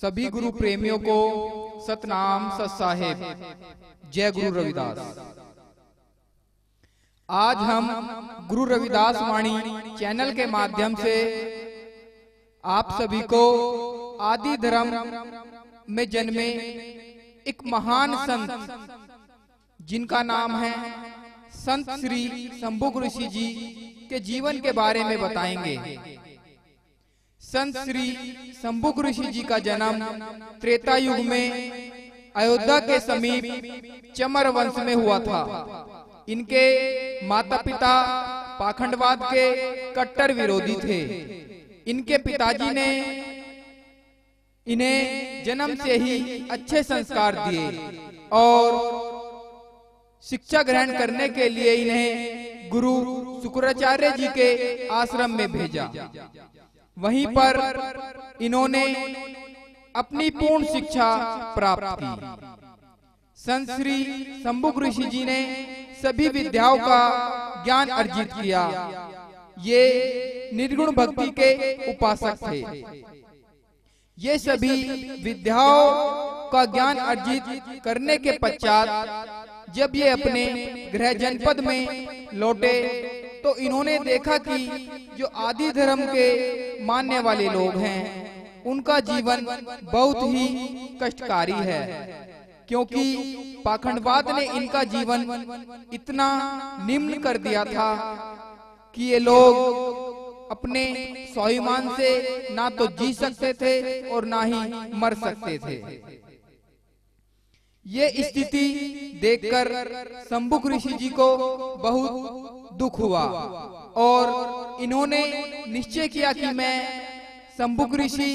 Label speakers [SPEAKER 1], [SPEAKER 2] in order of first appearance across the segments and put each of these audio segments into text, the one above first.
[SPEAKER 1] सभी गुरु प्रेमियों को सतनाम सत साहेब जय गुरु रविदास आज हम गुरु रविदास वाणी चैनल के माध्यम से आप सभी को आदि धर्म में जन्मे एक महान संत जिनका नाम है संत श्री शंभु ऋषि जी के जीवन के बारे में बताएंगे संत श्री शंभुक ऋषि जी का जन्म त्रेता युग में अयोध्या के समीप चमर वंश में हुआ था इनके माता पिता पाखंडवाद के कट्टर विरोधी थे इनके पिताजी ने इन्हें जन्म से ही अच्छे संस्कार दिए और शिक्षा ग्रहण करने के लिए इन्हें गुरु शुक्राचार्य जी के आश्रम में भेजा वहीं पर इन्होंने अपनी पूर्ण शिक्षा प्राप्त की संत श्री शंभुक ऋषि जी ने सभी विद्याओं का ज्ञान अर्जित किया ये निर्गुण भक्ति के उपासक थे ये सभी विद्याओं का ज्ञान अर्जित करने के पश्चात जब ये अपने गृह जनपद में लौटे तो इन्होंने देखा कि जो आदि धर्म के मानने वाले लोग हैं उनका जीवन बहुत ही कष्टकारी है क्योंकि पाखंडवाद ने इनका जीवन इतना निम्न कर दिया था कि ये लोग अपने स्वाभिमान से ना तो जी सकते थे और ना ही मर सकते थे ये स्थिति देखकर शंभुक ऋषि जी को बहुत दुख हुआ और इन्होंने निश्चय किया कि मैं शंभुक ऋषि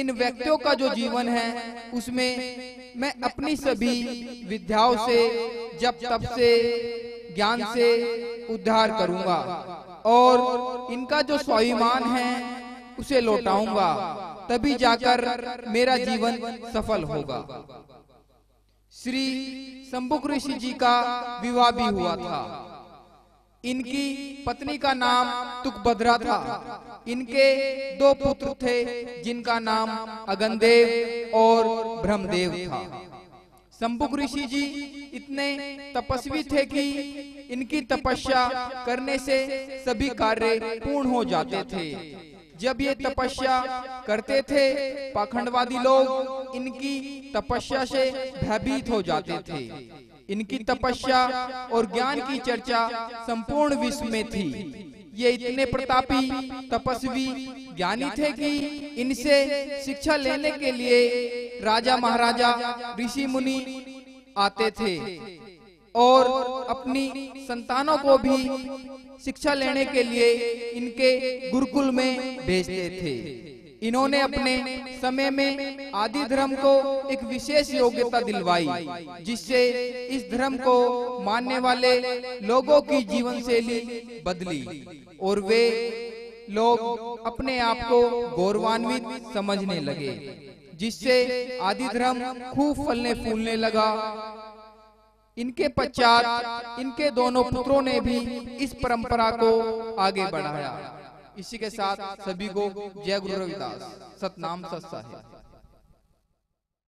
[SPEAKER 1] इन व्यक्तियों का जो जीवन है उसमें मैं अपनी सभी विद्याओं से जब तब से ज्ञान से उद्धार करूंगा और इनका जो स्वाभिमान है उसे लौटाऊंगा तभी जाकर मेरा जीवन सफल होगा श्री शंभुक ऋषि जी का विवाह भी हुआ था इनकी पत्नी का नाम तुकभद्रा था इनके दो पुत्र थे जिनका नाम अगनदेव और ब्रह्मदेव था शंभुक ऋषि जी इतने तपस्वी थे कि इनकी तपस्या करने से सभी कार्य पूर्ण हो जाते थे जब ये तपस्या करते थे पाखंडवादी लोग इनकी तपस्या से भयभीत हो जाते थे इनकी तपस्या और ज्ञान की चर्चा संपूर्ण विश्व में थी ये इतने प्रतापी तपस्वी ज्ञानी थे कि इनसे शिक्षा लेने के लिए राजा महाराजा ऋषि मुनि आते थे और अपनी संतानों को भी शिक्षा लेने के लिए इनके गुरुकुल में भेजते थे इन्होंने अपने समय में आदि धर्म को एक विशेष योग्यता दिलवाई जिससे इस धर्म को मानने वाले लोगों की जीवन शैली बदली और वे लोग अपने आप को गौरवान्वित समझने लगे जिससे आदि धर्म खूब फलने फूलने लगा इनके पश्चात इनके दोनों पुत्रों ने भी इस परंपरा को आगे बढ़ाया इसी के साथ सभी को जय गुरु रविदास सतनाम सत्साह